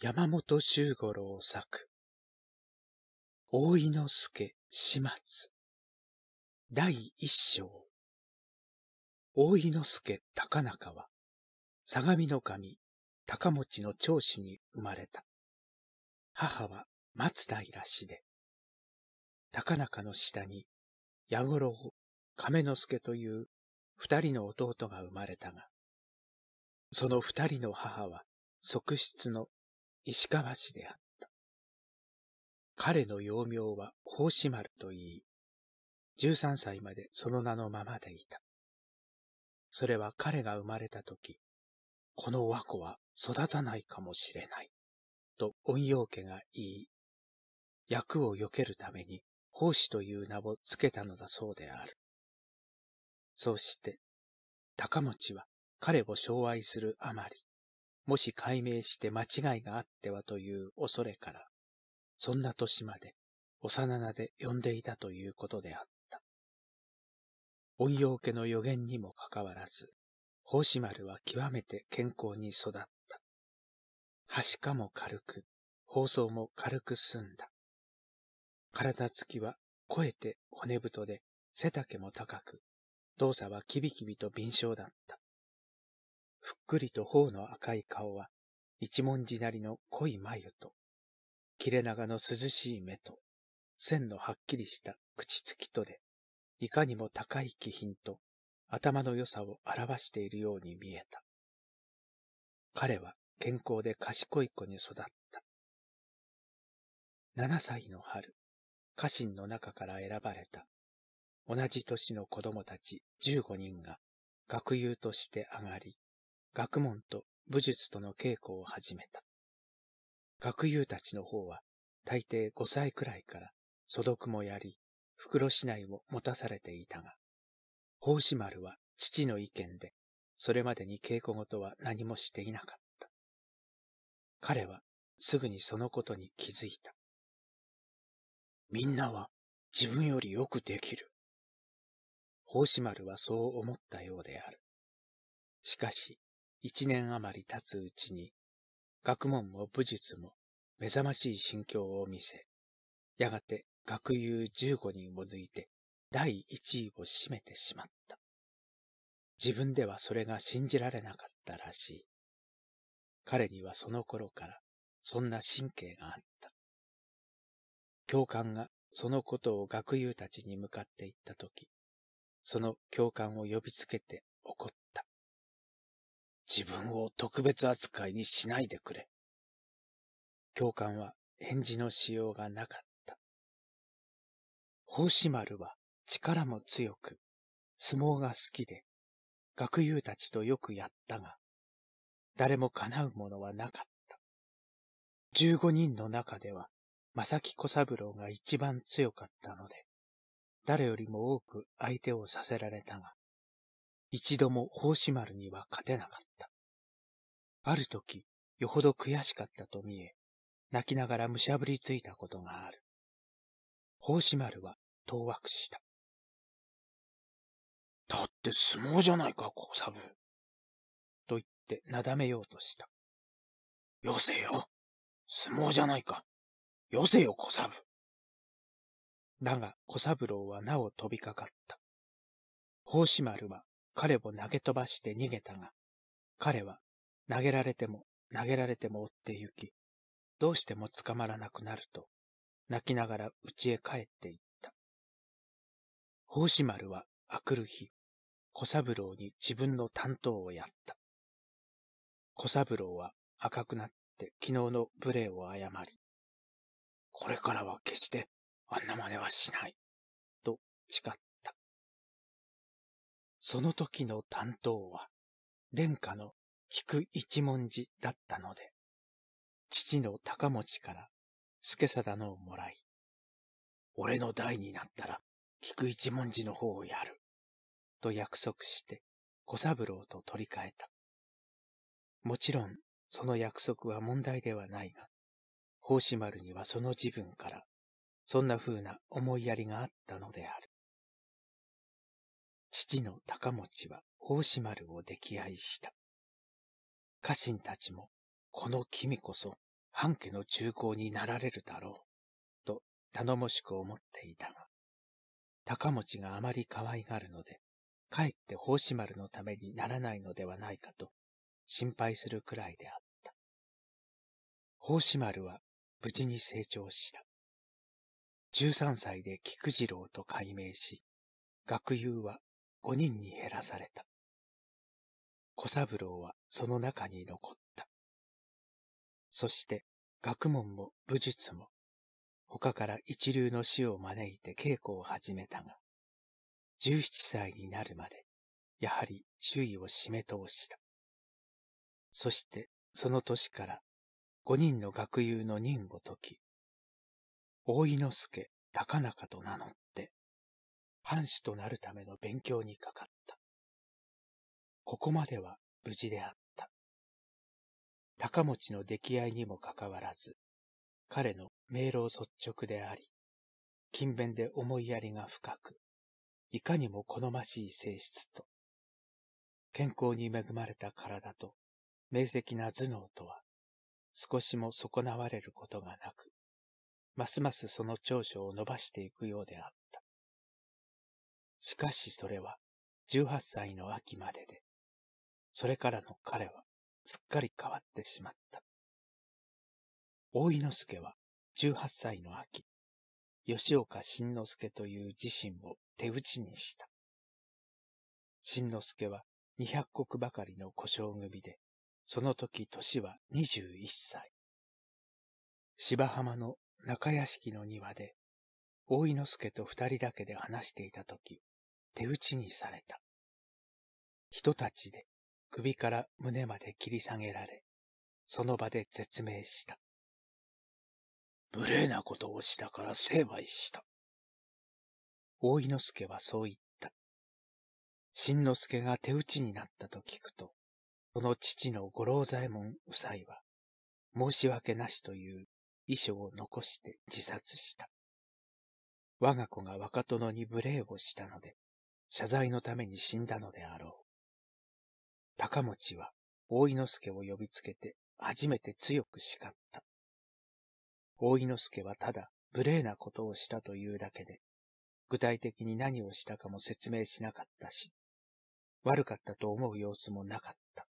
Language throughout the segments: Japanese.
山本周五郎作。大井之助始末。第一章。大井之助高中は、相模の神高持の長子に生まれた。母は松平氏で、高中の下に、矢五郎、亀之助という二人の弟が生まれたが、その二人の母は、側室の石川氏であった。彼の幼名は法師丸と言い、13歳までその名のままでいた。それは彼が生まれた時、この和子は育たないかもしれない、と恩陽家が言い、役を避けるために法師という名を付けたのだそうである。そうして、高持は彼を障害するあまり、もし解明して間違いがあってはという恐れから、そんな年まで幼名で呼んでいたということであった。恩陽家の予言にもかかわらず、法師丸は極めて健康に育った。はしかも軽く、包装も軽く済んだ。体つきは肥えて骨太で背丈も高く、動作はキビキビと敏捷だった。ふっくりと頬の赤い顔は、一文字なりの濃い眉と、切れ長の涼しい目と、線のはっきりした口つきとで、いかにも高い気品と頭の良さを表しているように見えた。彼は健康で賢い子に育った。七歳の春、家臣の中から選ばれた、同じ年の子供たち十五人が学友として上がり、学問と武術との稽古を始めた。学友たちの方は、大抵5歳くらいから、素読もやり、袋市内を持たされていたが、法師丸は父の意見で、それまでに稽古事は何もしていなかった。彼はすぐにそのことに気づいた。みんなは自分よりよくできる。法師丸はそう思ったようである。しかし、一年余り経つうちに、学問も武術も目覚ましい心境を見せ、やがて学友十五人を抜いて第一位を占めてしまった。自分ではそれが信じられなかったらしい。彼にはその頃からそんな神経があった。教官がそのことを学友たちに向かって言った時、その教官を呼びつけて自分を特別扱いにしないでくれ。教官は返事のしようがなかった。法師丸は力も強く、相撲が好きで、学友たちとよくやったが、誰も叶うものはなかった。十五人の中では、正木小三郎が一番強かったので、誰よりも多く相手をさせられたが、一度も法師丸には勝てなかった。ある時、よほど悔しかったと見え、泣きながらむしゃぶりついたことがある。法師丸は当惑した。だって相撲じゃないか、小サブ。と言ってなだめようとした。よせよ。相撲じゃないか。よせよ、小サブ。だが小三郎はなお飛びかかった。法師丸は彼を投げ飛ばして逃げたが、彼は投げられても投げられても追って行き、どうしても捕まらなくなると、泣きながら家へ帰っていった。法師丸はあくる日、小三郎に自分の担当をやった。小三郎は赤くなって昨日の無礼を謝り、これからは決してあんな真似はしない、と誓った。その時の担当は、殿下の菊一文字だったので、父の高持から助貞のをもらい、俺の代になったら菊一文字の方をやる、と約束して小三郎と取り替えた。もちろん、その約束は問題ではないが、法師丸にはその自分から、そんな風な思いやりがあったのである。父の高持は法師丸を溺愛した。家臣たちも、この君こそ、半家の中高になられるだろう、と頼もしく思っていたが、高持があまり可愛がるので、かえって法師丸のためにならないのではないかと、心配するくらいであった。法師丸は無事に成長した。13歳で菊次郎と改名し、学友は五人に減らされた。小三郎はその中に残った。そして学問も武術も他から一流の死を招いて稽古を始めたが、十七歳になるまで、やはり周囲を締め通した。そしてその年から五人の学友の任を解き、大井之助高中と名乗った。藩士となるための勉強にかかった。ここまでは無事であった。高持の出来合いにもかかわらず、彼の明朗率直であり、勤勉で思いやりが深く、いかにも好ましい性質と、健康に恵まれた体と、明晰な頭脳とは、少しも損なわれることがなく、ますますその長所を伸ばしていくようであった。しかしそれは18歳の秋までで、それからの彼はすっかり変わってしまった。大井之助は18歳の秋、吉岡慎之助という自身を手打ちにした。慎之助は200石ばかりの故障組で、その時年は21歳。芝浜の中屋敷の庭で、大井之助と二人だけで話していた時、手打ちにされた。人たちで首から胸まで切り下げられ、その場で絶命した。無礼なことをしたから成敗した。大井之助はそう言った。新之助が手打ちになったと聞くと、その父の五郎左衛門夫妻は、申し訳なしという遺書を残して自殺した。我が子が若殿に無礼をしたので、謝罪のために死んだのであろう。高持は大井之助を呼びつけて初めて強く叱った。大井之助はただ無礼なことをしたというだけで、具体的に何をしたかも説明しなかったし、悪かったと思う様子もなかった。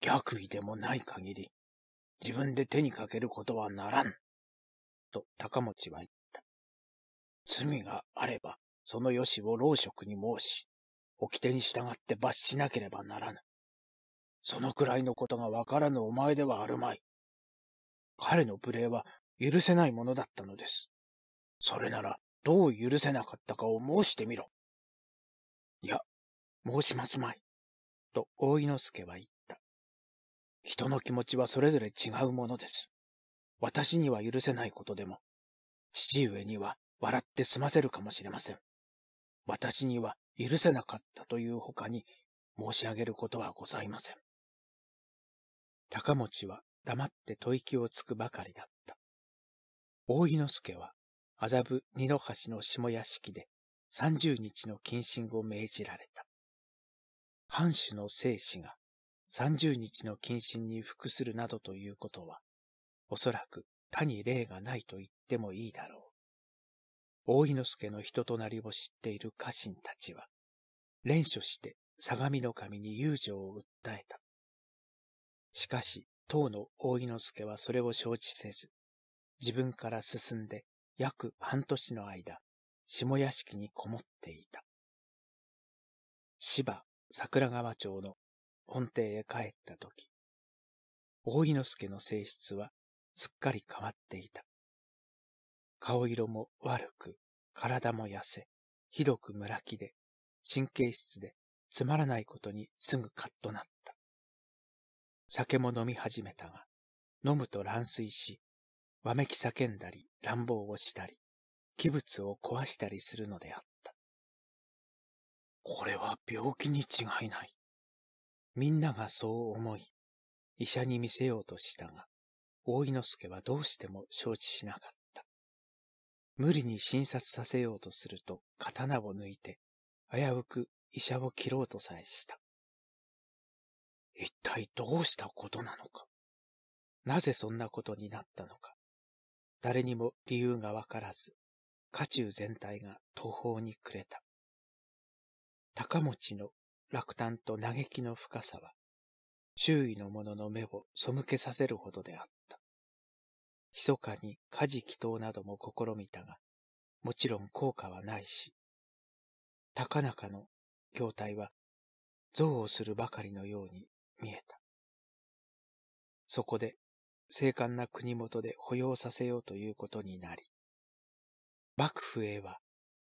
逆位でもない限り、自分で手にかけることはならん。と高持は言った。罪があればそのよしを老職に申し、掟に従って罰しなければならぬ。そのくらいのことがわからぬお前ではあるまい。彼の無礼は許せないものだったのです。それなら、どう許せなかったかを申してみろ。いや、申しますまい。と大井之助は言った。人の気持ちはそれぞれ違うものです。私には許せないことでも、父上には笑って済ませるかもしれません。私には許せなかったという他に申し上げることはございません。高持は黙って吐息をつくばかりだった。大井之助は麻布二の橋の下屋敷で三十日の謹慎を命じられた。藩主の生死が三十日の謹慎に服するなどということは、おそらく他に例がないと言ってもいいだろう。大井之助の人となりを知っている家臣たちは、連署して相模の神に友情を訴えた。しかし、当の大井之助はそれを承知せず、自分から進んで約半年の間、下屋敷にこもっていた。芝桜川町の本邸へ帰った時、大井之助の性質はすっかり変わっていた。顔色も悪く、体も痩せ、ひどくむらきで、神経質で、つまらないことにすぐカッとなった。酒も飲み始めたが、飲むと乱水し、わめき叫んだり乱暴をしたり、器物を壊したりするのであった。これは病気に違いない。みんながそう思い、医者に見せようとしたが、大井之助はどうしても承知しなかった。無理に診察させようとすると刀を抜いて、危うく医者を切ろうとさえした。一体どうしたことなのか。なぜそんなことになったのか。誰にも理由がわからず、家中全体が途方に暮れた。高持の落胆と嘆きの深さは、周囲の者の目を背けさせるほどであった。密かに家事祈祷なども試みたが、もちろん効果はないし、高中の筐体は憎悪するばかりのように見えた。そこで、精悍な国元で保養させようということになり、幕府へは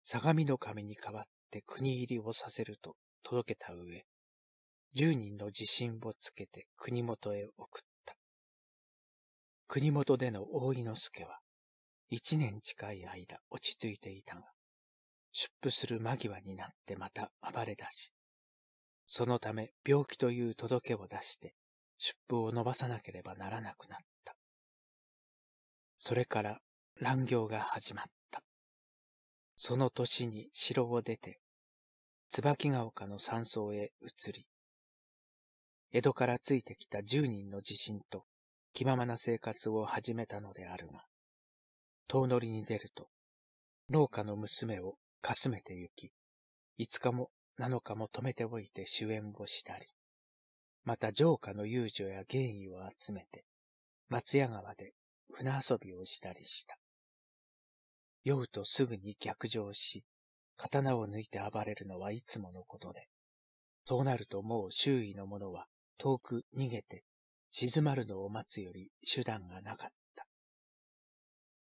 相模の神に代わって国入りをさせると届けた上、十人の自信をつけて国元へ送っ国元での大井之助は、一年近い間落ち着いていたが、出布する間際になってまた暴れ出し、そのため病気という届けを出して出布を伸ばさなければならなくなった。それから乱行が始まった。その年に城を出て、椿ヶ丘の山荘へ移り、江戸からついてきた十人の地震と気ままな生活を始めたのであるが、遠乗りに出ると、農家の娘をかすめてゆき、五日も七日も止めておいて主演をしたり、また城下の遊女や芸意を集めて、松屋川で船遊びをしたりした。酔うとすぐに逆上し、刀を抜いて暴れるのはいつものことで、そうなるともう周囲の者は遠く逃げて静まるのを待つより手段がなかった。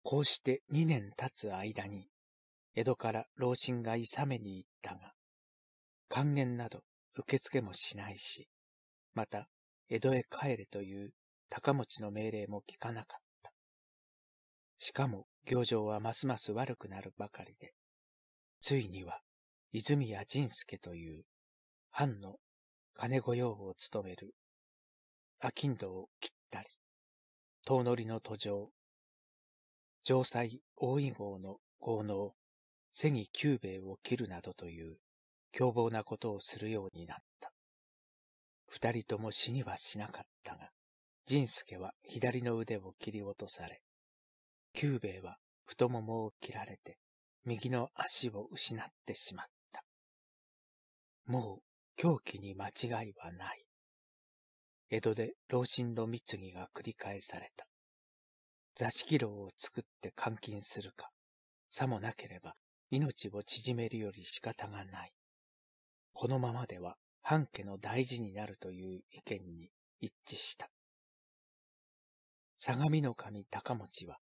こうして2年経つ間に、江戸から老人がいさめに行ったが、還元など受付もしないし、また、江戸へ帰れという高持の命令も聞かなかった。しかも、行状はますます悪くなるばかりで、ついには、泉谷仁助という、藩の金御用を務める商人を切ったり、遠乗りの途上、城塞大井号の豪農、瀬に九兵衛を切るなどという凶暴なことをするようになった。二人とも死にはしなかったが、仁助は左の腕を切り落とされ、九兵衛は太ももを切られて、右の足を失ってしまった。もう狂気に間違いはない。江戸で老人の密議が繰り返された。座敷牢を作って監禁するか、さもなければ命を縮めるより仕方がない。このままでは半家の大事になるという意見に一致した。相模の神高持は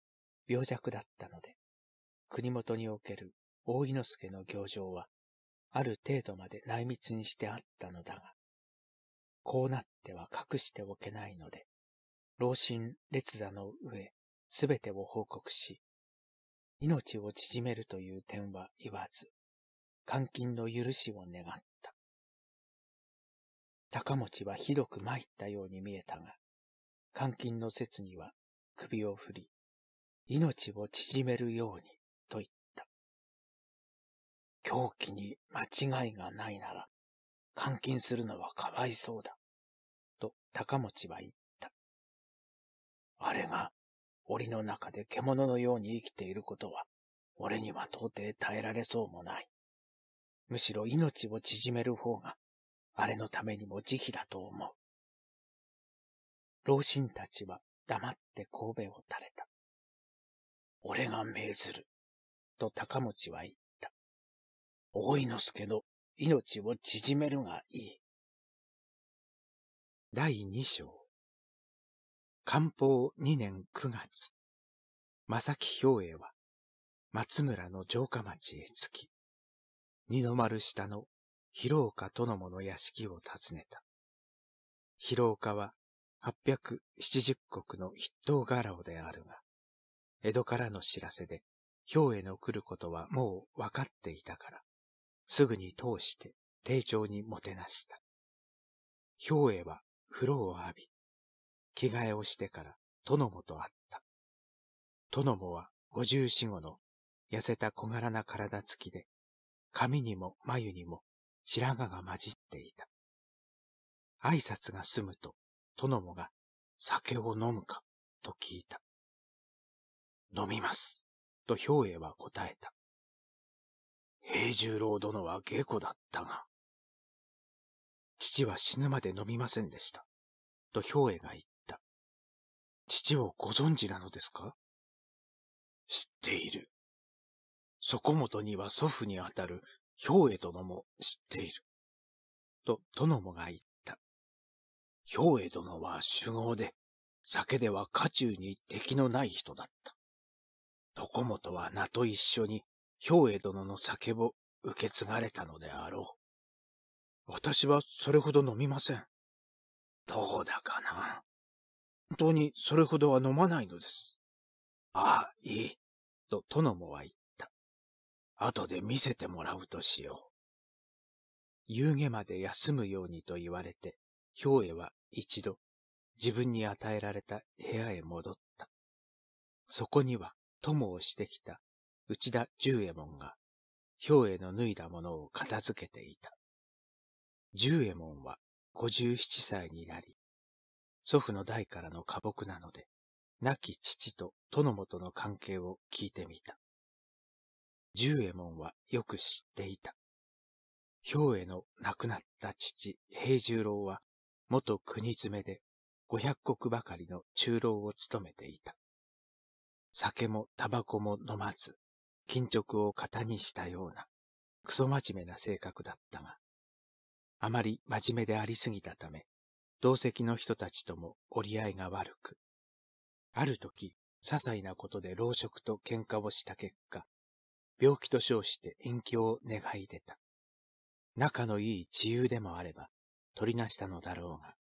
病弱だったので、国元における大井之助の行状は、ある程度まで内密にしてあったのだが、こうなっては隠しておけないので、老心列座の上、すべてを報告し、命を縮めるという点は言わず、監禁の許しを願った。高持はひどく参ったように見えたが、監禁の説には首を振り、命を縮めるようにと言った。狂気に間違いがないなら、監禁するのはかわいそうだ。高持は言った。あれが、檻の中で獣のように生きていることは、俺には到底耐えられそうもない。むしろ命を縮める方が、あれのためにも慈悲だと思う。老人たちは黙って神戸を垂れた。俺が命ずる、と高持は言った。大井之助の命を縮めるがいい。第二章。官報二年九月、正木兵衛は、松村の城下町へ着き、二の丸下の広岡殿もの屋敷を訪ねた。広岡は、八百七十国の筆頭柄をであるが、江戸からの知らせで、兵衛の来ることはもう分かっていたから、すぐに通して丁重にもてなした。兵衛は風呂を浴び、着替えをしてから殿もと会った。殿もは五十四五の痩せた小柄な体つきで、髪にも眉にも白髪が混じっていた。挨拶が済むと、殿もが酒を飲むかと聞いた。飲みます、と兵衛は答えた。平十郎殿は下戸だったが、父は死ぬまで飲みませんでした。と兵衛が言った。父をご存知なのですか知っている。そこもとには祖父にあたる兵衛殿も知っている。と殿もが言った。兵衛殿は酒豪で、酒では家中に敵のない人だった。も本は名と一緒に兵衛殿の酒を受け継がれたのであろう。私はそれほど飲みません。どうだかな。本当にそれほどは飲まないのです。ああ、いい。と殿もは言った。後で見せてもらうとしよう。夕下まで休むようにと言われて、兵衛は一度自分に与えられた部屋へ戻った。そこには友をしてきた内田十右衛門が、兵衛の脱いだものを片付けていた。十右衛門は五十七歳になり、祖父の代からの家木なので、亡き父と殿元の関係を聞いてみた。十右衛門はよく知っていた。兵衛の亡くなった父、平十郎は、元国詰めで五百石ばかりの中老を務めていた。酒もタバコも飲まず、金直を型にしたような、クソ真面目な性格だったが、あまり真面目でありすぎたため、同席の人たちとも折り合いが悪く、ある時、些細なことで老職と喧嘩をした結果、病気と称して隠居を願い出た。仲のいい自由でもあれば、取りなしたのだろうが、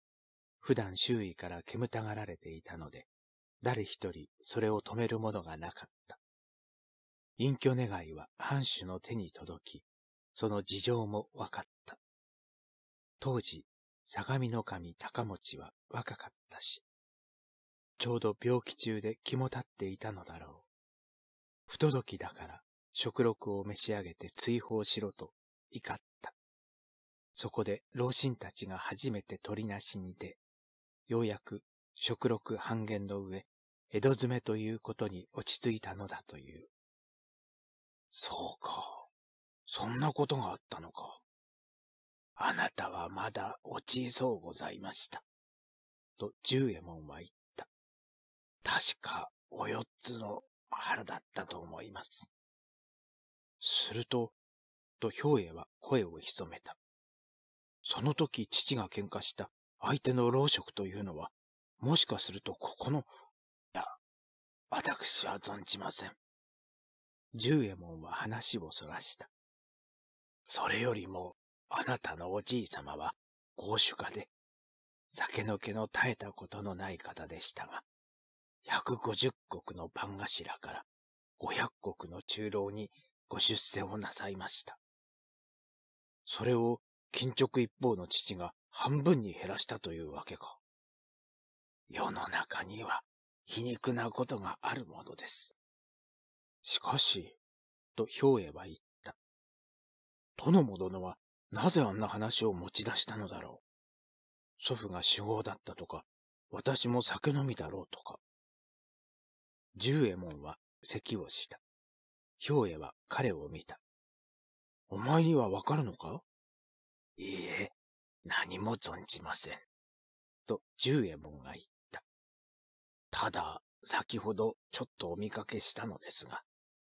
普段周囲から煙たがられていたので、誰一人それを止めるものがなかった。隠居願いは藩主の手に届き、その事情も分かった。当時、相模の神高持は若かったし、ちょうど病気中で気も立っていたのだろう。不届きだから食録を召し上げて追放しろと怒った。そこで老人たちが初めて取りなしに出、ようやく食録半減の上、江戸詰めということに落ち着いたのだという。そうか。そんなことがあったのか。あなたはまだ落ちそうございました。と十右衛門は言った。確かお四つの腹だったと思います。すると、と兵衛は声を潜めた。その時父が喧嘩した相手の老職というのは、もしかするとここの、いや、私は存じません。十右衛門は話をそらした。それよりも、あなたのおじい様は、豪酒家で、酒の気の絶えたことのない方でしたが、百五十国の番頭から五百国の中老にご出世をなさいました。それを、金直一方の父が半分に減らしたというわけか。世の中には皮肉なことがあるものです。しかし、と兵衛は言った。殿も殿はなぜあんな話を持ち出したのだろう。祖父が酒豪だったとか、私も酒飲みだろうとか。十右衛門は咳をした。兵衛は彼を見た。お前にはわかるのかいいえ、何も存じません。と十右衛門が言った。ただ、先ほどちょっとお見かけしたのですが、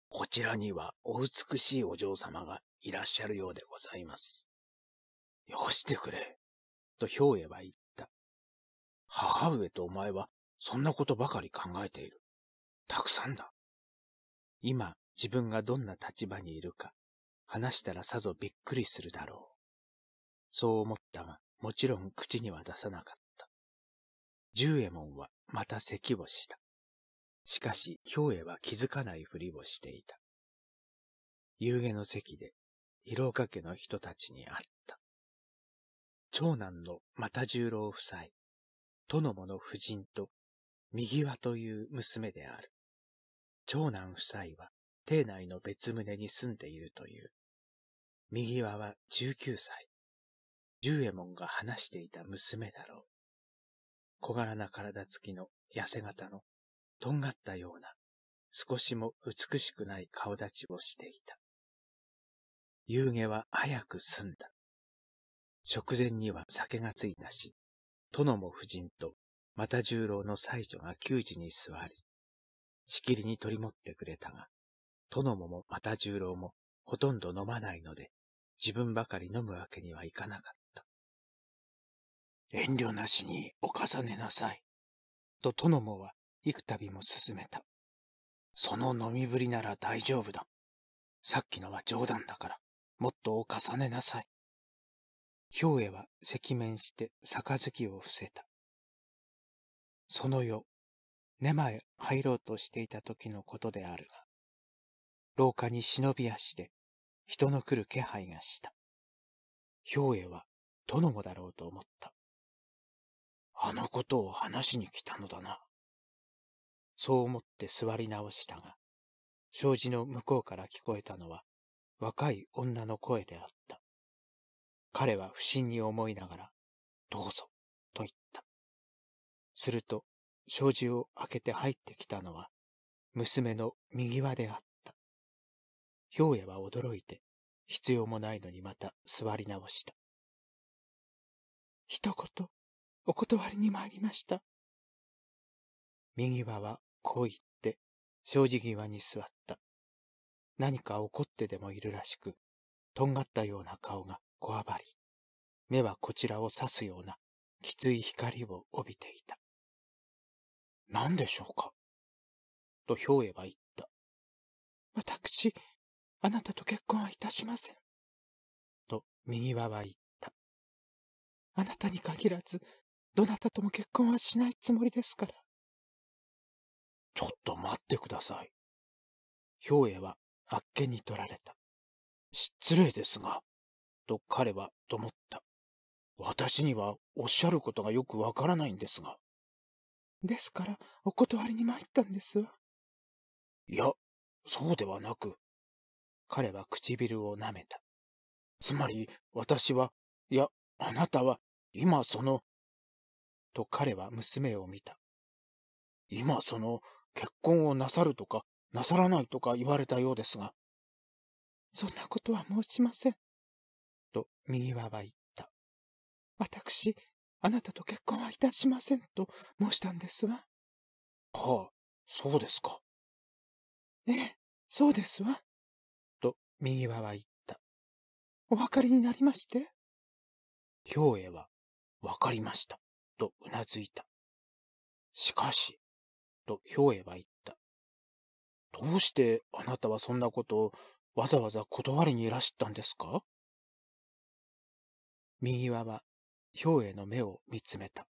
こちらにはお美しいお嬢様がいらっしゃるようでございます。よしてくれ、と兵衛は言った。母上とお前はそんなことばかり考えている。たくさんだ。今自分がどんな立場にいるか、話したらさぞびっくりするだろう。そう思ったが、もちろん口には出さなかった。十右衛門はまた咳をした。しかし、兵衛は気づかないふりをしていた。夕げの席で、広岡家の人たちに会った。長男の又十郎夫妻、殿もの夫人と、右輪という娘である。長男夫妻は、邸内の別棟に住んでいるという。右輪は19歳。十右衛門が話していた娘だろう。小柄な体つきの痩せ型の、とんがったような、少しも美しくない顔立ちをしていた。夕下は早く済んだ。食前には酒がついたし、殿も夫人と、また十郎の妻女が給仕に座り、しきりに取り持ってくれたが、殿ももまた十郎もほとんど飲まないので、自分ばかり飲むわけにはいかなかった。遠慮なしにお重ねなさい。と殿もは幾度も勧めた。その飲みぶりなら大丈夫だ。さっきのは冗談だから、もっとお重ねなさい。兵衛は赤面して杯を伏せた。その夜、寝間へ入ろうとしていた時のことであるが、廊下に忍び足で人の来る気配がした。兵衛は殿もだろうと思った。あのことを話しに来たのだな。そう思って座り直したが、障子の向こうから聞こえたのは若い女の声であった。彼は不審に思いながら、どうぞ、と言った。すると、障子を開けて入ってきたのは、娘の右輪であった。兵衛は驚いて、必要もないのにまた座り直した。一言、お断りに参りました。右輪はこう言って、障子際に座った。何か怒ってでもいるらしく、とんがったような顔がこわばり、目はこちらを刺すようなきつい光を帯びていた。何でしょうかと兵衛は言った。私、あなたと結婚はいたしません。と、右輪は言った。あなたに限らず、どなたとも結婚はしないつもりですから。ちょっと待ってください。兵衛は、あっけに取られた。失礼ですが、と彼はと思った。私にはおっしゃることがよくわからないんですが。ですから、お断りに参ったんですわ。いや、そうではなく。彼は唇を舐めた。つまり、私は、いや、あなたは、今その、と彼は娘を見た。今その、結婚をなさるとか、なさらないとか言われたようですが。そんなことは申しません。と右は言った。私、あなたと結婚はいたしませんと申したんですわ。はあ、そうですか。ええ、そうですわ。と右はは言った。お分かりになりまして兵衛は、わかりました、とうなずいた。しかし、と兵衛は言った。どうしてあなたはそんなことをわざわざ断りにいらしたんですか右輪は、ヒへの目を見つめた。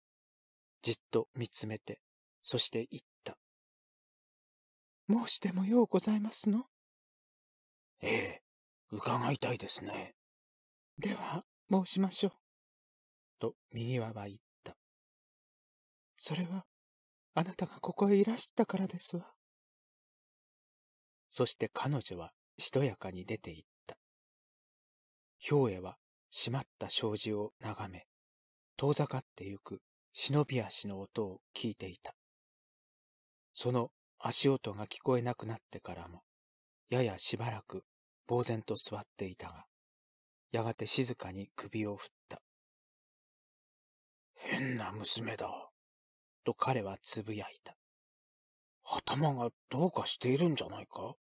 じっと見つめて、そして言った。申してもようございますのええ、伺いたいですね。では、申しましょう。と、右輪は言った。それは、あなたがここへいらしたからですわ。そして彼女はしとやかに出て行った。兵衛は閉まった障子を眺め、遠ざかってゆく忍び足の音を聞いていた。その足音が聞こえなくなってからも、ややしばらく呆然と座っていたが、やがて静かに首を振った。変な娘だ、と彼はつぶやいた。頭がどうかしているんじゃないか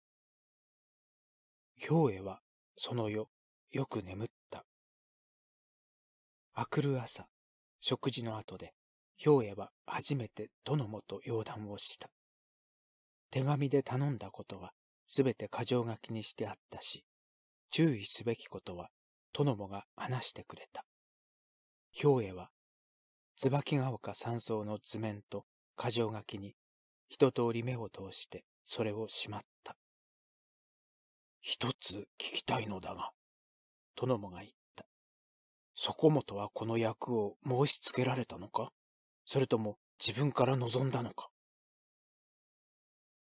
兵衛はその夜、よく眠っ明くる朝、食事の後で、兵衛は初めて殿もと要談をした。手紙で頼んだことは、すべて過剰書きにしてあったし、注意すべきことは、殿もが話してくれた。兵衛は、椿ヶ丘山荘の図面と過剰書きに、一通り目を通して、それをしまった。一つ聞きたいのだが、殿もが言っ底本はこの役を申し付けられたのかそれとも自分から望んだのか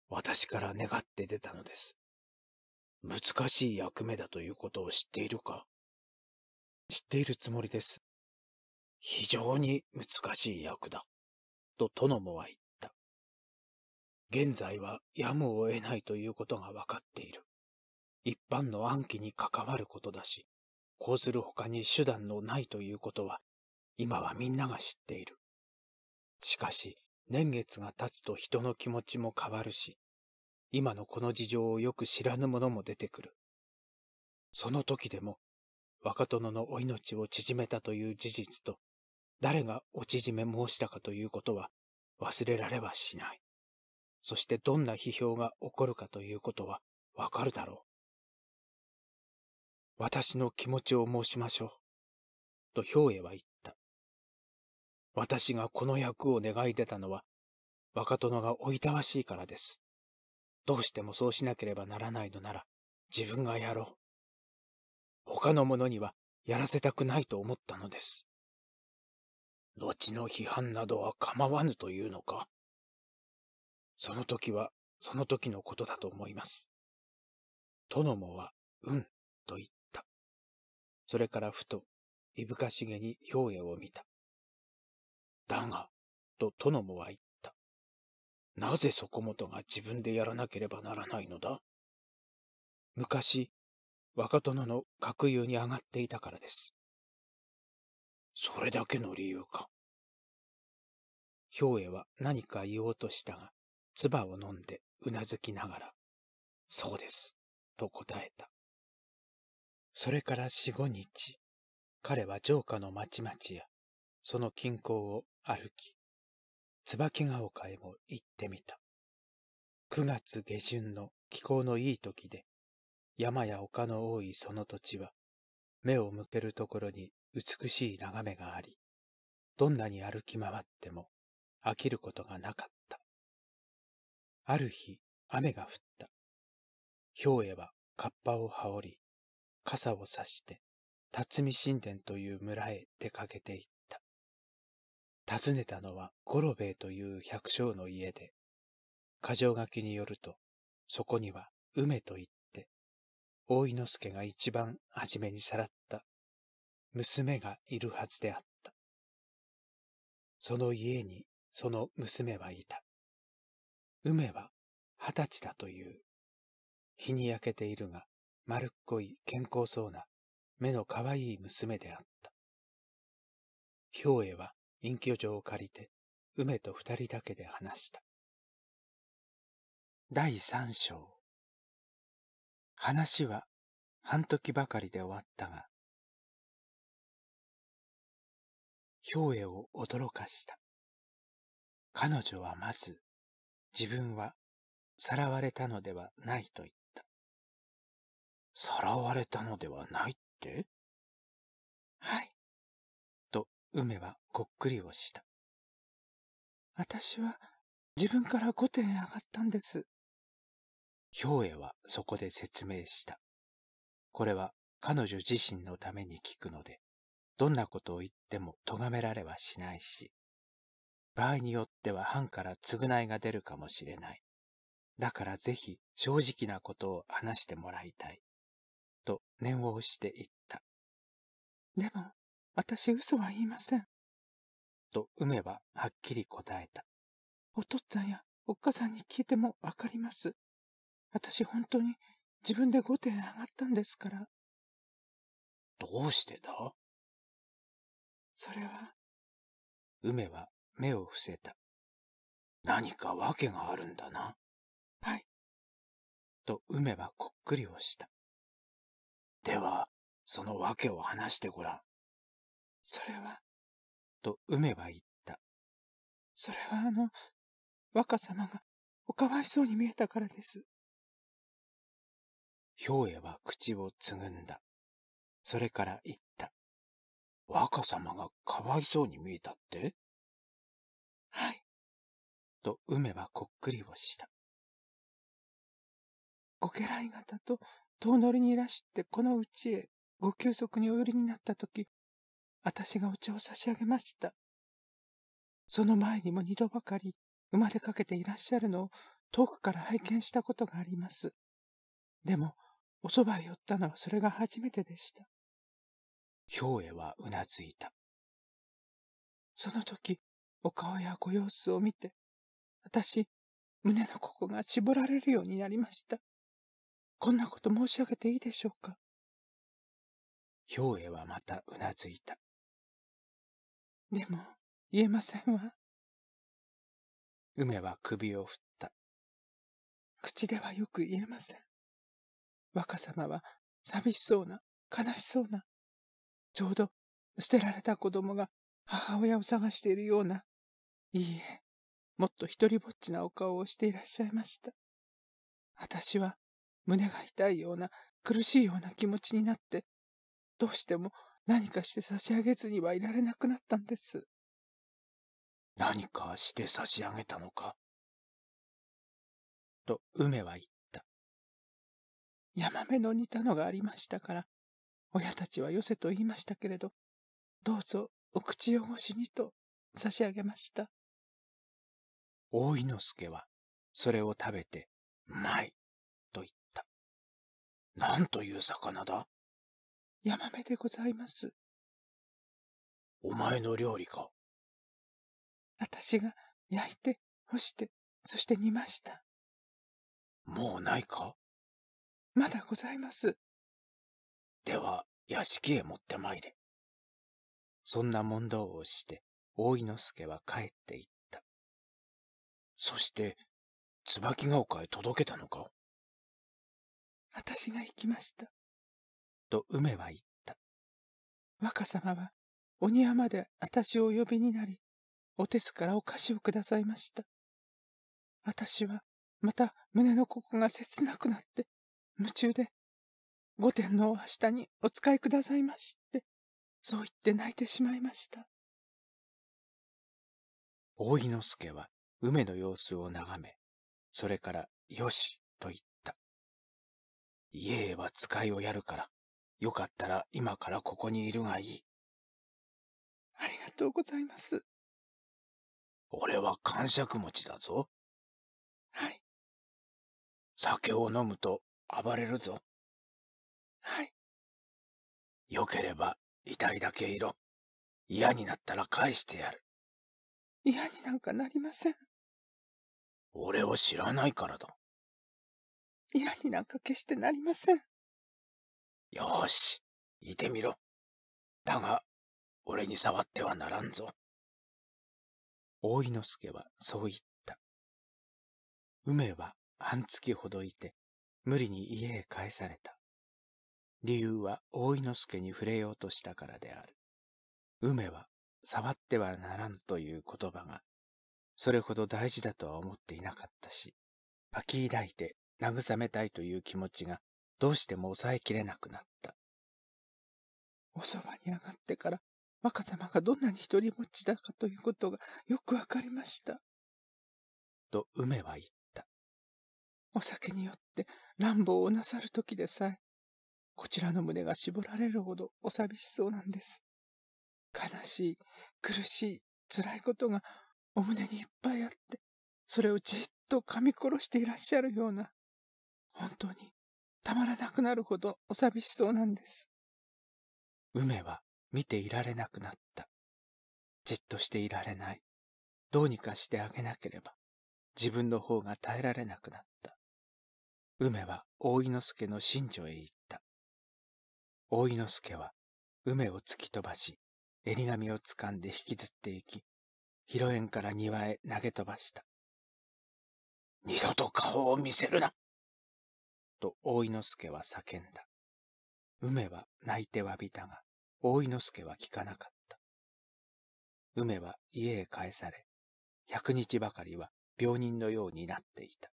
私から願って出たのです。難しい役目だということを知っているか知っているつもりです。非常に難しい役だ。と殿もは言った。現在はやむを得ないということが分かっている。一般の暗記に関わることだし、こうする他に手段のないということは、今はみんなが知っている。しかし、年月が経つと人の気持ちも変わるし、今のこの事情をよく知らぬ者も出てくる。その時でも、若殿のお命を縮めたという事実と、誰がお縮め申したかということは忘れられはしない。そしてどんな批評が起こるかということはわかるだろう。私の気持ちを申しましょう。と兵衛は言った。私がこの役を願い出たのは、若殿がおいたわしいからです。どうしてもそうしなければならないのなら、自分がやろう。他の者にはやらせたくないと思ったのです。後の批判などは構わぬというのか。その時は、その時のことだと思います。殿もは、うん、と言っそれからふと、いぶかしげに兵衛を見た。だが、と殿もは言った。なぜそこもとが自分でやらなければならないのだ昔、若殿の閣友に上がっていたからです。それだけの理由か。兵衛は何か言おうとしたが、唾を飲んでうなずきながら、そうです、と答えた。それから四五日、彼は城下の町々や、その近郊を歩き、椿ヶ丘へも行ってみた。九月下旬の気候のいい時で、山や丘の多いその土地は、目を向けるところに美しい眺めがあり、どんなに歩き回っても飽きることがなかった。ある日、雨が降った。兵衛はカッパを羽織り、傘を差して、辰巳神殿という村へ出かけていった。訪ねたのは五郎兵衛という百姓の家で、過剰書きによると、そこには梅と言って、大井之助が一番初めにさらった娘がいるはずであった。その家にその娘はいた。梅は二十歳だという。日に焼けているが、丸っこい健康そうな、目のかわいい娘であった。兵衛は隠居所を借りて、梅と二人だけで話した。第三章。話は半時ばかりで終わったが、兵衛を驚かした。彼女はまず、自分はさらわれたのではないと言っさらわれたのではないってはい。と、梅はこっくりをした。私は自分から御殿へ上がったんです。兵衛はそこで説明した。これは彼女自身のために聞くので、どんなことを言っても咎められはしないし、場合によっては藩から償いが出るかもしれない。だからぜひ正直なことを話してもらいたい。と念を押していった。でも、私嘘は言いません。と、梅ははっきり答えた。お父っつぁんやおっかさんに聞いてもわかります。私本当に自分で5点上がったんですから。どうしてだそれは。梅は目を伏せた。何か訳があるんだな。はい。と梅はこっくりをした。では、その訳を話してごらん。それは、と梅は言った。それはあの、若様がおかわいそうに見えたからです。兵衛は口をつぐんだ。それから言った。若様がかわいそうに見えたってはい。と梅はこっくりをした。ご家来方とりにいらしてこのうちへご休息にお寄りになったとき、私がお茶を差し上げました。その前にも二度ばかり生まれかけていらっしゃるのを遠くから拝見したことがあります。でも、おそばへ寄ったのはそれが初めてでした。兵衛はうなずいた。その時、お顔やご様子を見て、私、胸のここが絞られるようになりました。こんなこと申し上げていいでしょうか。兵衛はまたうなずいた。でも、言えませんわ。梅は首を振った。口ではよく言えません。若様は寂しそうな、悲しそうな、ちょうど捨てられた子供が母親を探しているような、いいえ、もっと一りぼっちなお顔をしていらっしゃいました。私は胸が痛いような、苦しいような気持ちになって、どうしても何かして差し上げずにはいられなくなったんです。何かして差し上げたのかと、梅は言った。ヤマメの似たのがありましたから、親たちはよせと言いましたけれど、どうぞお口汚しにと差し上げました。大井之助は、それを食べて、うまい、と言ったなんという魚だヤマメでございます。お前の料理か私が焼いて、干して、そして煮ました。もうないかまだございます。では、屋敷へ持ってまいれ。そんな問答をして、大井之助は帰っていった。そして、椿ヶ丘へ届けたのか私が行きました。と梅は言った。若様は、お庭まで私をお呼びになり、お手すからお菓子をくださいました。私は、また胸のここが切なくなって、夢中で、御殿の明下にお使いくださいまして、そう言って泣いてしまいました。大井之助は、梅の様子を眺め、それから、よし、と言っ家へは使いをやるから、よかったら今からここにいるがいい。ありがとうございます。俺は感触持ちだぞ。はい。酒を飲むと暴れるぞ。はい。よければ遺体だけいろ。嫌になったら返してやる。嫌になんかなりません。俺を知らないからだ。嫌になんか決してなりません。よし、いてみろ。だが、俺に触ってはならんぞ。大井之助はそう言った。梅は半月ほどいて、無理に家へ帰された。理由は大井之助に触れようとしたからである。梅は触ってはならんという言葉が、それほど大事だとは思っていなかったし、パキ抱いて慰めたいという気持ちがどうしても抑えきれなくなった。おそばに上がってから若様がどんなに独りぼっちだかということがよくわかりました。と梅は言った。お酒によって乱暴をなさる時でさえ、こちらの胸が絞られるほどお寂しそうなんです。悲しい、苦しい、辛いことがお胸にいっぱいあって、それをじっと噛み殺していらっしゃるような。本当にたまらなくなるほどお寂しそうなんです。梅は見ていられなくなった。じっとしていられない。どうにかしてあげなければ、自分の方が耐えられなくなった。梅は大井之助の新所へ行った。大井之助は梅を突き飛ばし、襟紙を掴んで引きずっていき、広縁から庭へ投げ飛ばした。二度と顔を見せるなと大井之助は叫んだ。梅は泣いて詫びたが、大井之助は聞かなかった。梅は家へ帰され、百日ばかりは病人のようになっていた。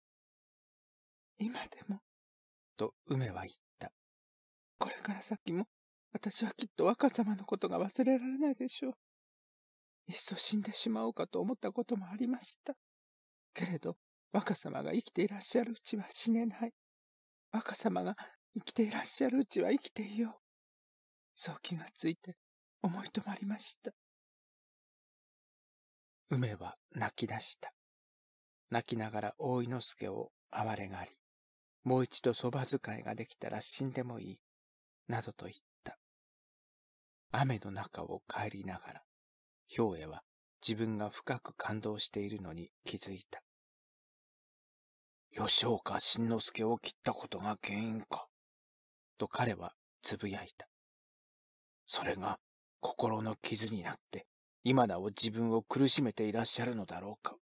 今でも、と梅は言った。これから先も、私はきっと若様のことが忘れられないでしょう。いっそ死んでしまおうかと思ったこともありました。けれど、若様が生きていらっしゃるうちは死ねない。若様が生きていらっしゃるうちは生きていよう。そう気がついて思い止まりました。梅は泣き出した。泣きながら大井之助を哀れがり、もう一度そば遣いができたら死んでもいい、などと言った。雨の中を帰りながら、兵衛は自分が深く感動しているのに気づいた。吉岡慎之助を切ったことが原因か、と彼はつぶやいた。それが心の傷になって、今なお自分を苦しめていらっしゃるのだろうか。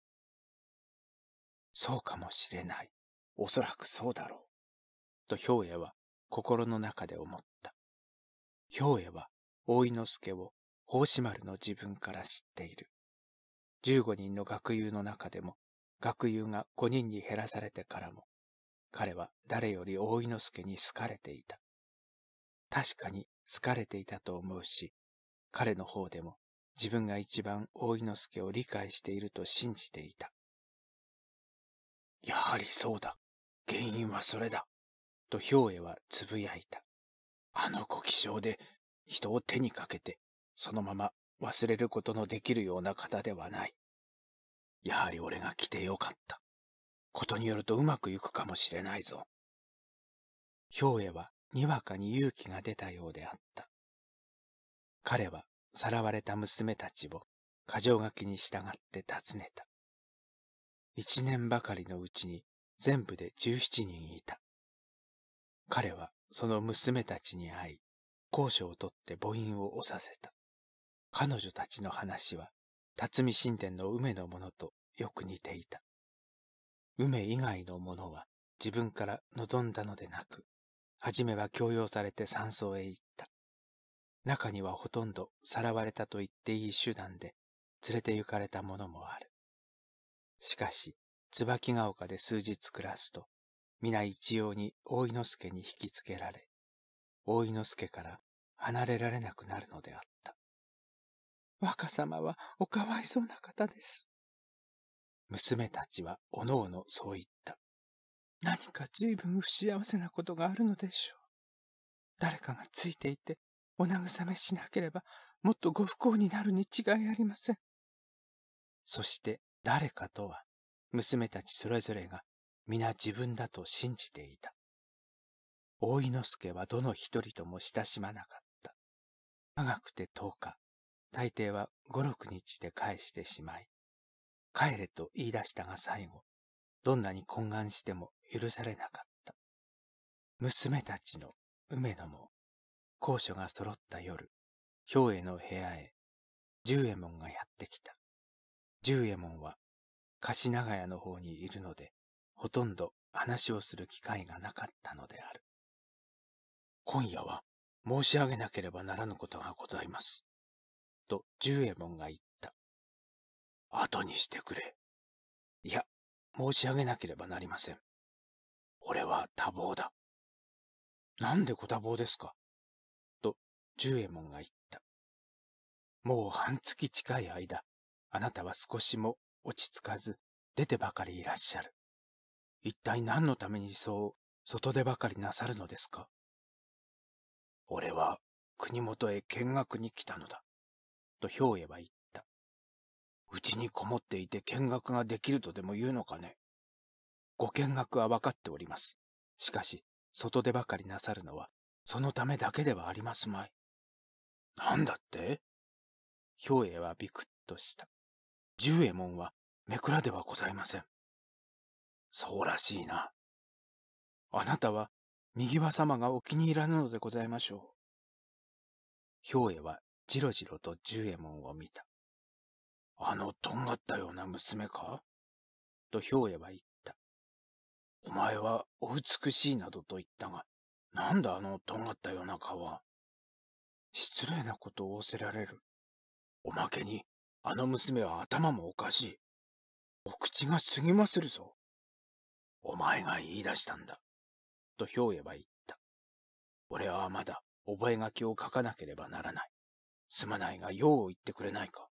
そうかもしれない。おそらくそうだろう。と兵衛は心の中で思った。兵衛は大井之助を法師丸の自分から知っている。15人の学友の中でも学友が5人に減らされてからも、彼は誰より大井之助に好かれていた。確かに好かれていたと思うし、彼の方でも自分が一番大井之助を理解していると信じていた。やはりそうだ。原因はそれだ。と兵衛はつぶやいた。あの子気性で人を手にかけて、そのまま忘れることのできるような方ではない。やはり俺が来てよかった。ことによるとうまくいくかもしれないぞ。兵衛はにわかに勇気が出たようであった。彼はさらわれた娘たちを過剰書きに従って尋ねた。一年ばかりのうちに全部で十七人いた。彼はその娘たちに会い、交渉を取って母音を押させた。彼女たちの話は辰巳神殿の梅のものとよく似ていた。梅以外のものは自分から望んだのでなく、はじめは強要されて山荘へ行った。中にはほとんどさらわれたと言っていい手段で連れて行かれたものもある。しかし、椿ヶ丘で数日暮らすと、皆一様に大井之助に引きつけられ、大井之助から離れられなくなるのであった。若様はおかわいそうな方です。娘たちはおのおのそう言った。何か随分不幸せなことがあるのでしょう。誰かがついていて、お慰めしなければ、もっとご不幸になるに違いありません。そして誰かとは、娘たちそれぞれが皆自分だと信じていた。大井之助はどの一人とも親しまなかった。長くて10日、大抵は五六日で返してしまい、帰れと言い出したが最後、どんなに懇願しても許されなかった。娘たちの梅野も、高所が揃った夜、兵衛の部屋へ、十右衛門がやってきた。十右衛門は、貸長屋の方にいるので、ほとんど話をする機会がなかったのである。今夜は申し上げなければならぬことがございます。と十右衛門が言った。後にしてくれ。いや、申し上げなければなりません。俺は多忙だ。なんでご多忙ですかと十右衛門が言った。もう半月近い間、あなたは少しも落ち着かず、出てばかりいらっしゃる。一体何のためにそう、外出ばかりなさるのですか俺は、国元へ見学に来たのだ。と兵衛は言った。うちにこもっていて見学ができるとでも言うのかね。ご見学は分かっております。しかし、外出ばかりなさるのは、そのためだけではありますまい。なんだって兵衛はビクッとした。十右衛門は、めくらではございません。そうらしいな。あなたは、右輪様がお気に入らぬのでございましょう。兵衛はじろじろと十右衛門を見た。あの、とんがったような娘かと兵衛は言った。お前はお美しいなどと言ったが、なんだあのとんがったような顔は。失礼なことを仰せられる。おまけに、あの娘は頭もおかしい。お口が過ぎまするぞ。お前が言い出したんだ。と兵衛は言った。俺はまだ覚書を書かなければならない。すまないが用を言ってくれないか。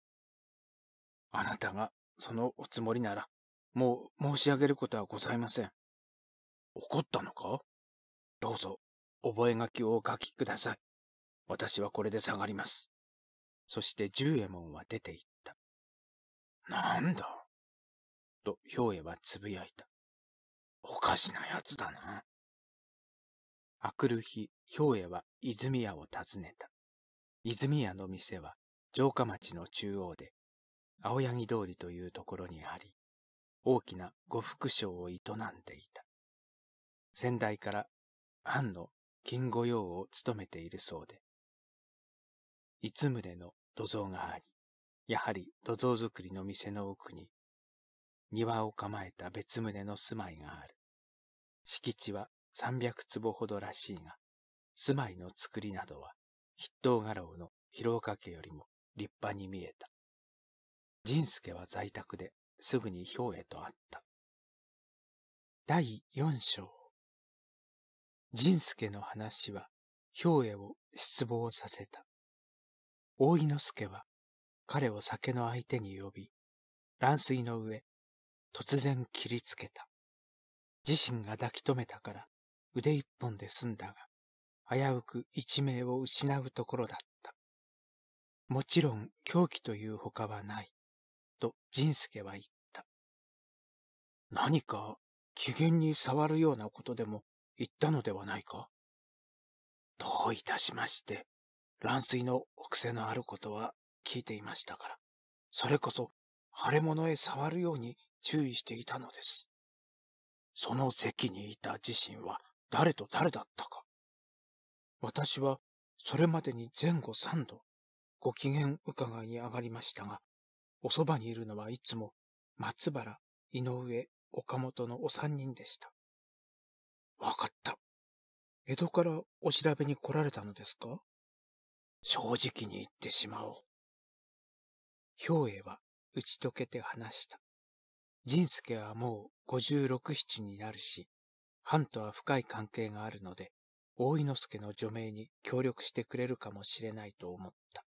あなたがそのおつもりなら、もう申し上げることはございません。怒ったのかどうぞ、覚書をお書きください。私はこれで下がります。そして十右衛門は出て行った。なんだと兵衛はつぶやいた。おかしなやつだな。あくる日、兵衛は泉屋を訪ねた。泉屋の店は城下町の中央で、青柳通りというところにあり、大きな呉服商を営んでいた。先代から藩の金御用を務めているそうで、いつむでの土蔵があり、やはり土蔵造りの店の奥に、庭を構えた別棟の住まいがある。敷地は三百坪ほどらしいが、住まいの作りなどは筆頭画廊の広岡家よりも立派に見えた。仁助は在宅ですぐに兵衛と会った。第四章。仁助の話は兵衛を失望させた。大井之助は彼を酒の相手に呼び、乱水の上、突然切りつけた。自身が抱き留めたから腕一本で済んだが、危うく一命を失うところだった。もちろん狂気という他はない、と仁助は言った。何か機嫌に触るようなことでも言ったのではないかどういたしまして、乱水のお癖のあることは聞いていましたから、それこそ腫れ物へ触るように注意していたのです。その席にいた自身は誰と誰だったか、私はそれまでに前後三度、ご機嫌伺いに上がりましたが、おそばにいるのはいつも松原、井上、岡本のお三人でした。わかった。江戸からお調べに来られたのですか正直に言ってしまおう。兵衛は打ち解けて話した。仁助はもう五十六七になるし、藩とは深い関係があるので、大井之助の除名に協力してくれるかもしれないと思った。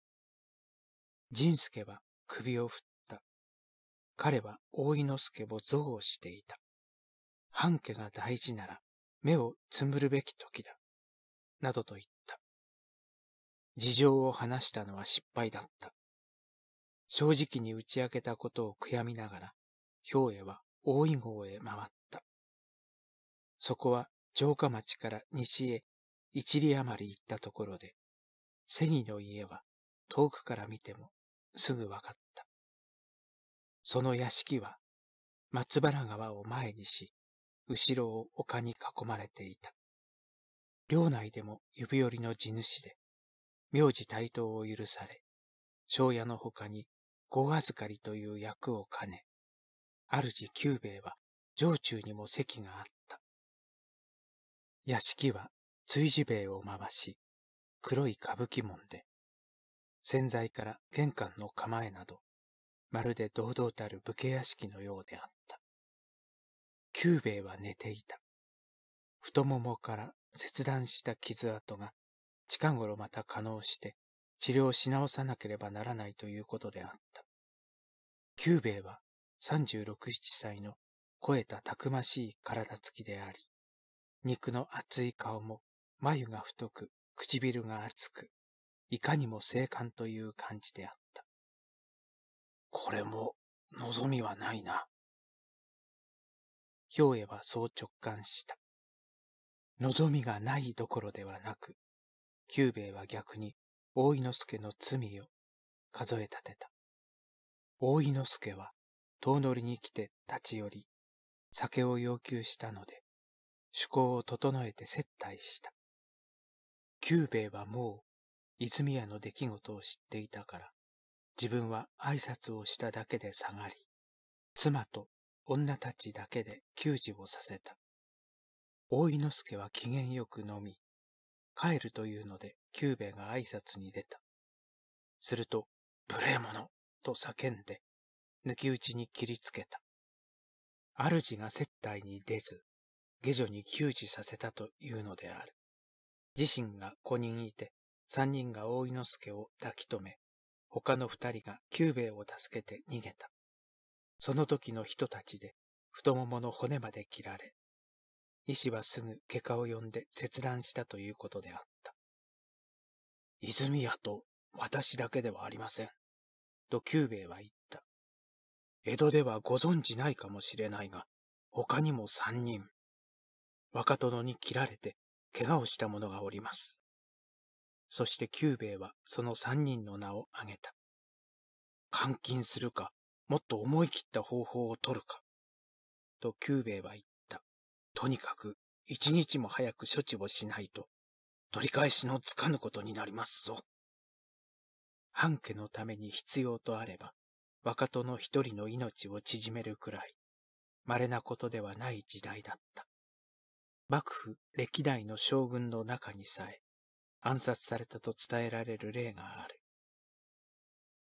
仁助は首を振った。彼は大井之助を憎悪していた。半家が大事なら目をつむるべき時だ。などと言った。事情を話したのは失敗だった。正直に打ち明けたことを悔やみながら、兵衛は大井号へ回った。そこは城下町から西へ一里余り行ったところで、セニの家は遠くから見てもすぐ分かった。その屋敷は松原川を前にし、後ろを丘に囲まれていた。領内でも指折りの地主で、名字対等を許され、庄屋の他に小預かりという役を兼ね、主久兵衛は城中にも席があった。屋敷は炊事塀を回し、黒い歌舞伎門で、洗剤から玄関の構えなど、まるで堂々たる武家屋敷のようであった。久兵衛は寝ていた。太ももから切断した傷跡が近頃また可能して治療し直さなければならないということであった。久兵衛は36、7歳の肥えたたくましい体つきであり、肉の厚い顔も眉が太く、唇が厚く、いかにも静観という感じであった。これも望みはないな。兵衛はそう直感した。望みがないどころではなく、久兵衛は逆に大井之助の罪を数え立てた。大井之助は遠乗りに来て立ち寄り、酒を要求したので、趣向を整えて接待した。久兵衛はもう泉屋の出来事を知っていたから、自分は挨拶をしただけで下がり、妻と女たちだけで給仕をさせた。大井之助は機嫌よく飲み、帰るというので久兵衛が挨拶に出た。すると、無礼者と叫んで、抜き打ちに切りつけた。主が接待に出ず、下女に給仕させたというのである。自身が五人いて、三人が大井之助を抱き止め、他の二人が九兵衛を助けて逃げた。その時の人たちで、太ももの骨まで切られ、医師はすぐ外科を呼んで切断したということであった。泉屋と私だけではありません。と九兵衛は言った。江戸ではご存じないかもしれないが、他にも三人。若殿に切られて怪我をした者がおります。そして久兵衛はその三人の名を挙げた。監禁するか、もっと思い切った方法を取るか。と久兵衛は言った。とにかく、一日も早く処置をしないと、取り返しのつかぬことになりますぞ。半家のために必要とあれば、若戸の一人の命を縮めるくらい、稀なことではない時代だった。幕府歴代の将軍の中にさえ暗殺されたと伝えられる例がある。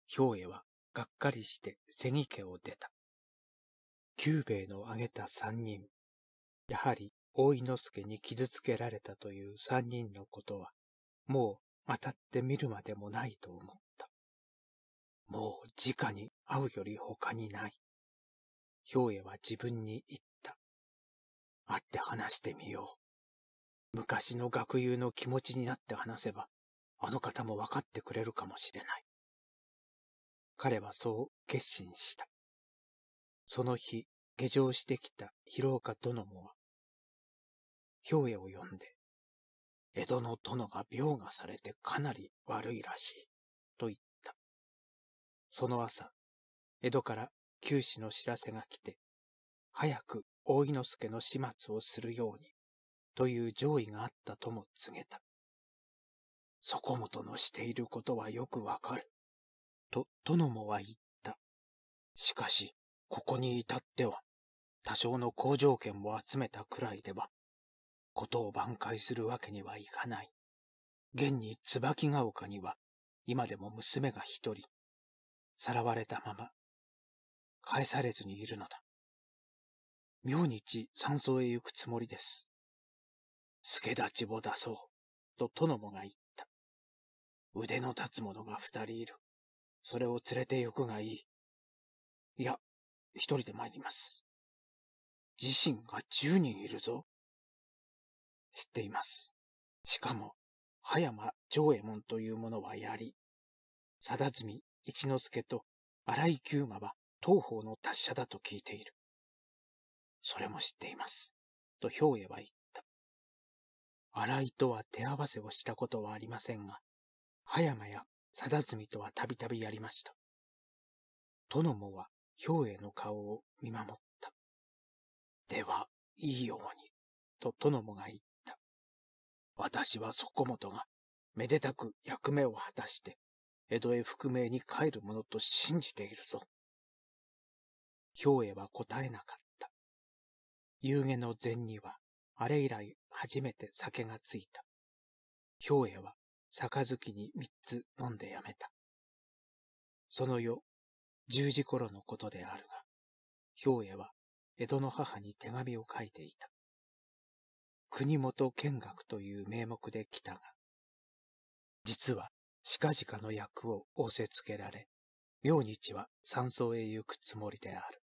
兵衛はがっかりして瀬木家を出た。久兵衛の挙げた三人、やはり大井之助に傷つけられたという三人のことは、もう当たってみるまでもないと思った。もう直に会うより他にない。兵衛は自分に言っ会って話してみよう。昔の学友の気持ちになって話せば、あの方も分かってくれるかもしれない。彼はそう決心した。その日、下城してきた広岡殿もは、兵衛を呼んで、江戸の殿が病がされてかなり悪いらしい、と言った。その朝、江戸から九死の知らせが来て、早く大井之助の始末をするように、という上意があったとも告げた。底本のしていることはよくわかる。と、殿もは言った。しかし、ここに至っては、多少の好条件を集めたくらいでは、ことを挽回するわけにはいかない。現に椿ヶ丘には、今でも娘が一人、さらわれたまま、返されずにいるのだ。明日山荘へ行くつもりです。助立ちを出そう、と殿もが言った。腕の立つ者が二人いる。それを連れて行くがいい。いや、一人で参ります。自身が十人いるぞ。知っています。しかも、葉山上右衛門という者は槍。貞積一之助と荒井久馬は東方の達者だと聞いている。それも知っています。と兵衛は言った。荒井とは手合わせをしたことはありませんが、葉山や定住とはたびたびやりました。殿もは兵衛の顔を見守った。では、いいように、と殿もが言った。私はそこもとが、めでたく役目を果たして、江戸へ覆命に帰るものと信じているぞ。兵衛は答えなかった。夕げの前には、あれ以来初めて酒がついた。兵衛は、杯に三つ飲んでやめた。その夜、十時頃のことであるが、兵衛は江戸の母に手紙を書いていた。国元見学という名目で来たが、実は近々の役を仰せつけられ、明日は山荘へ行くつもりである。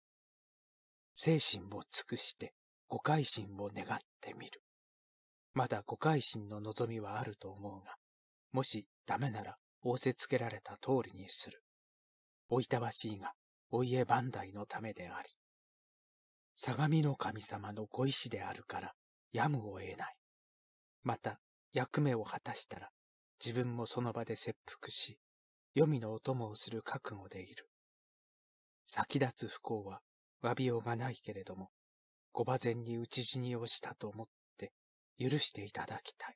精神を尽くして誤解心を願ってみる。まだ誤解心の望みはあると思うが、もしダメなら仰せつけられた通りにする。おいたわしいが、お家万代のためであり。相模の神様のご意志であるから、やむを得ない。また、役目を果たしたら、自分もその場で切腹し、黄泉のお供をする覚悟でいる。先立つ不幸は、詫びようがないけれども、ご馬前に討ち死にをしたと思って許していただきたい。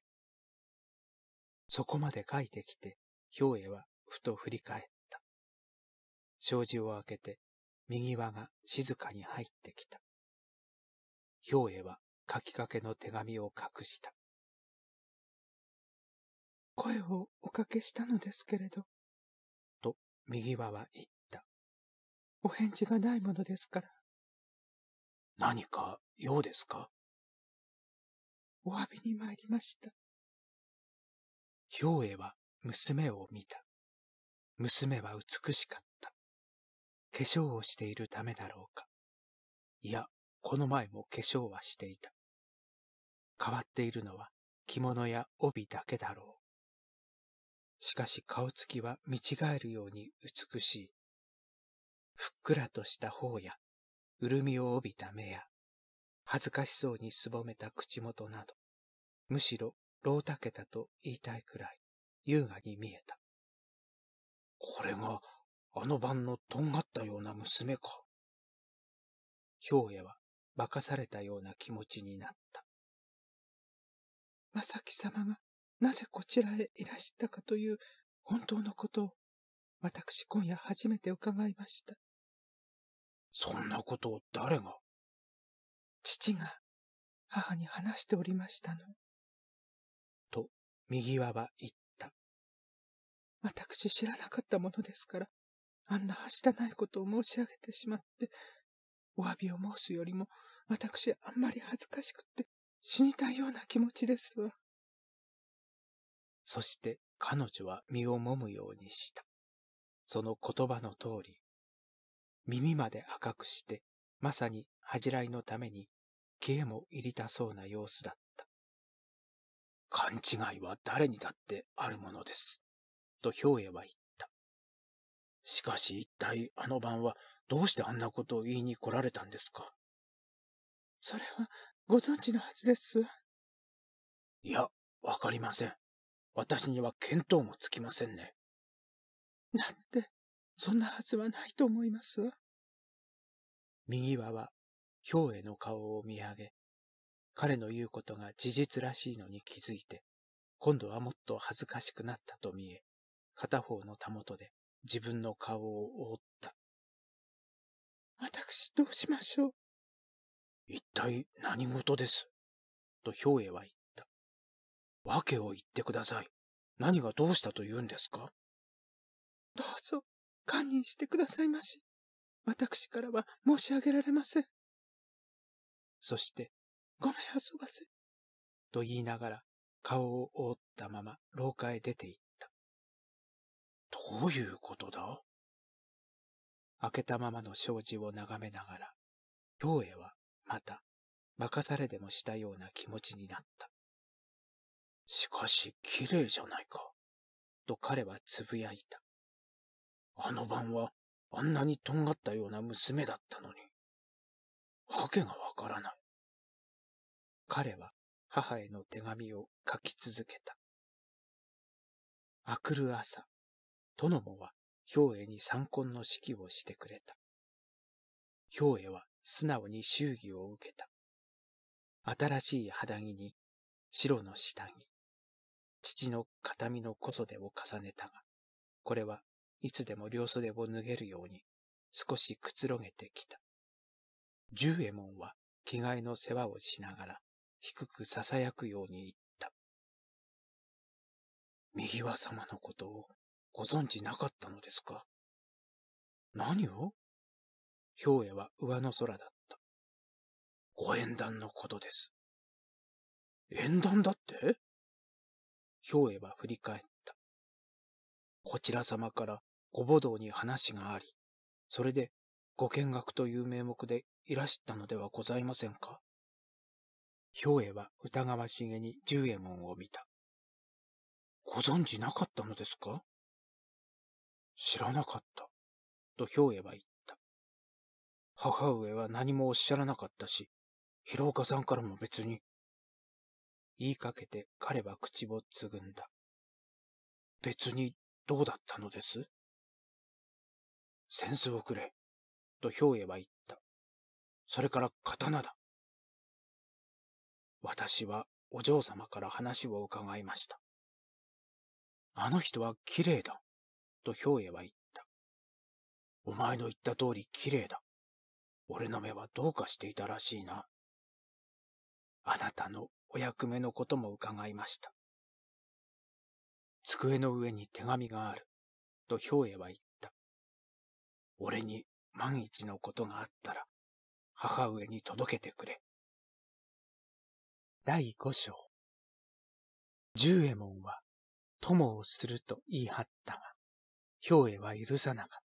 そこまで書いてきて、兵衛はふと振り返った。障子を開けて、右輪が静かに入ってきた。兵衛は書きかけの手紙を隠した。声をおかけしたのですけれど、と右輪は言った。お返事がないものですから、何か用ですかお詫びに参りました。兵衛は娘を見た。娘は美しかった。化粧をしているためだろうか。いや、この前も化粧はしていた。変わっているのは着物や帯だけだろう。しかし顔つきは見違えるように美しい。ふっくらとした方や潤みを帯びた目や、恥ずかしそうにすぼめた口元など、むしろ、老たけたと言いたいくらい、優雅に見えた。これが、あの晩のとんがったような娘か。兵衛は、化かされたような気持ちになった。正木様が、なぜこちらへいらしたかという、本当のことを、私今夜初めて伺いました。そんなことを誰が父が母に話しておりましたの。と、右輪は言った。私知らなかったものですから、あんなはしたないことを申し上げてしまって、お詫びを申すよりも、私あんまり恥ずかしくって死にたいような気持ちですわ。そして彼女は身をもむようにした。その言葉の通り、耳まで赤くして、まさに恥じらいのために、芸も入りたそうな様子だった。勘違いは誰にだってあるものです。と兵衛は言った。しかし一体あの晩はどうしてあんなことを言いに来られたんですかそれはご存知のはずですわ。いや、わかりません。私には見当もつきませんね。なんで、そんなはずはないと思いますわ。右輪は、ヒョウの顔を見上げ、彼の言うことが事実らしいのに気づいて、今度はもっと恥ずかしくなったと見え、片方のたもとで自分の顔を覆った。私どうしましょう一体何事ですと兵衛は言った。訳を言ってください。何がどうしたと言うんですかどうぞ、堪忍してくださいまし。私からは申し上げられません。そして、ごめん遊ばせ。と言いながら、顔を覆ったまま廊下へ出て行った。どういうことだ開けたままの障子を眺めながら、京へはまた、任されでもしたような気持ちになった。しかし、綺麗じゃないか、と彼はつぶやいた。あの晩はあんなにとんがったような娘だったのに、わけがわからない。彼は母への手紙を書き続けた。あくる朝、殿もは兵衛に参婚の指揮をしてくれた。兵衛は素直に祝儀を受けた。新しい肌着に白の下着、父の形見の小袖を重ねたが、これはいつでも両袖を脱げるように、少しくつろげてきた。十右衛門は着替えの世話をしながら、低く囁くように言った。右輪様のことをご存知なかったのですか何を兵衛は上の空だった。ご縁談のことです。縁談だって兵衛は振り返った。こちら様からご母堂に話があり、それでご見学という名目でいらしたのではございませんか。兵衛は疑わしげに十右衛門を見た。ご存じなかったのですか知らなかった、と兵衛は言った。母上は何もおっしゃらなかったし、広岡さんからも別に。言いかけて彼は口をつぐんだ。別にどうだったのです扇子をくれ、と兵衛は言った。それから刀だ。私はお嬢様から話を伺いました。あの人は綺麗だ、と兵衛は言った。お前の言った通り綺麗だ。俺の目はどうかしていたらしいな。あなたのお役目のことも伺いました。机の上に手紙がある、と兵衛は言っ俺に万一のことがあったら、母上に届けてくれ。第五章。十右衛門は、友をすると言い張ったが、兵衛は許さなかった。